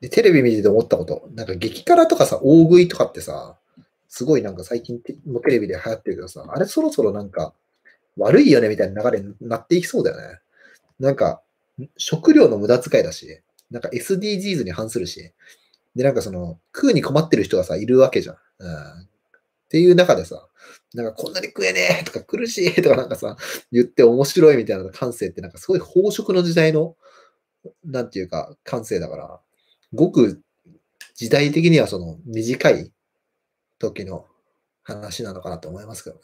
で、テレビ見てて思ったこと、なんか激辛とかさ、大食いとかってさ、すごいなんか最近もテレビで流行ってるけどさ、あれそろそろなんか悪いよねみたいな流れになっていきそうだよね。なんか、食料の無駄遣いだし、なんか SDGs に反するし、で、なんかその、食うに困ってる人がさ、いるわけじゃん。うん。っていう中でさ、なんかこんなに食えねえとか苦しいとかなんかさ、言って面白いみたいな感性ってなんかすごい飽食の時代の、なんていうか、感性だから、ごく時代的にはその短い時の話なのかなと思いますけどね。